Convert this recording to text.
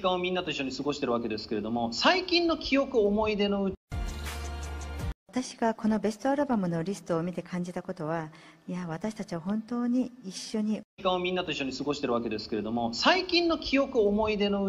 間をみんなと一緒に過ごしてるわけですけれども最近の記憶思い出のうち私がこのベストアルバムのリストを見て感じたことはいや私たちは本当に一緒に時間をみんなと一緒に過ごしてるわけですけれども最近の記憶思い出のうち